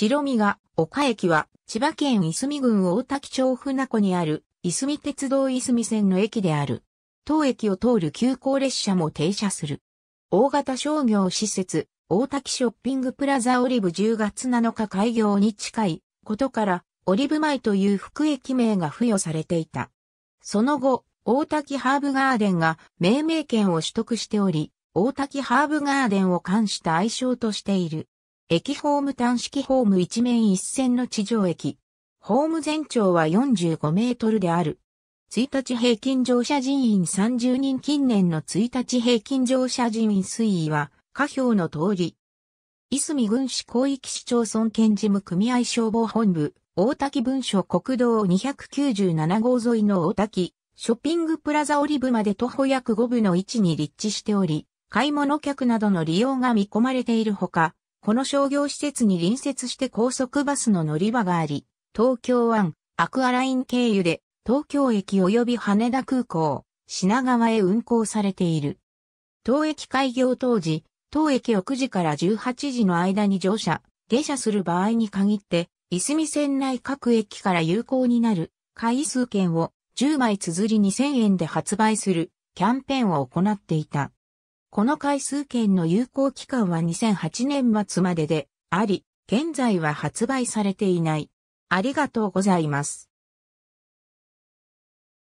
白身が岡駅は千葉県いすみ郡大滝町船子にあるいすみ鉄道いすみ線の駅である。当駅を通る急行列車も停車する。大型商業施設、大滝ショッピングプラザオリブ10月7日開業に近いことから、オリブ前という副駅名が付与されていた。その後、大滝ハーブガーデンが命名権を取得しており、大滝ハーブガーデンを冠した愛称としている。駅ホーム単式ホーム一面一線の地上駅。ホーム全長は45メートルである。1日平均乗車人員30人近年の1日平均乗車人員推移は、下表の通り。いすみ郡市広域市町村県事務組合消防本部、大滝文書国道297号沿いの大滝、ショッピングプラザオリブまで徒歩約5分の位置に立地しており、買い物客などの利用が見込まれているほか、この商業施設に隣接して高速バスの乗り場があり、東京湾、アクアライン経由で、東京駅及び羽田空港、品川へ運行されている。当駅開業当時、当駅を9時から18時の間に乗車、下車する場合に限って、いすみ線内各駅から有効になる回数券を10枚綴り2000円で発売するキャンペーンを行っていた。この回数券の有効期間は2008年末までであり、現在は発売されていない。ありがとうございます。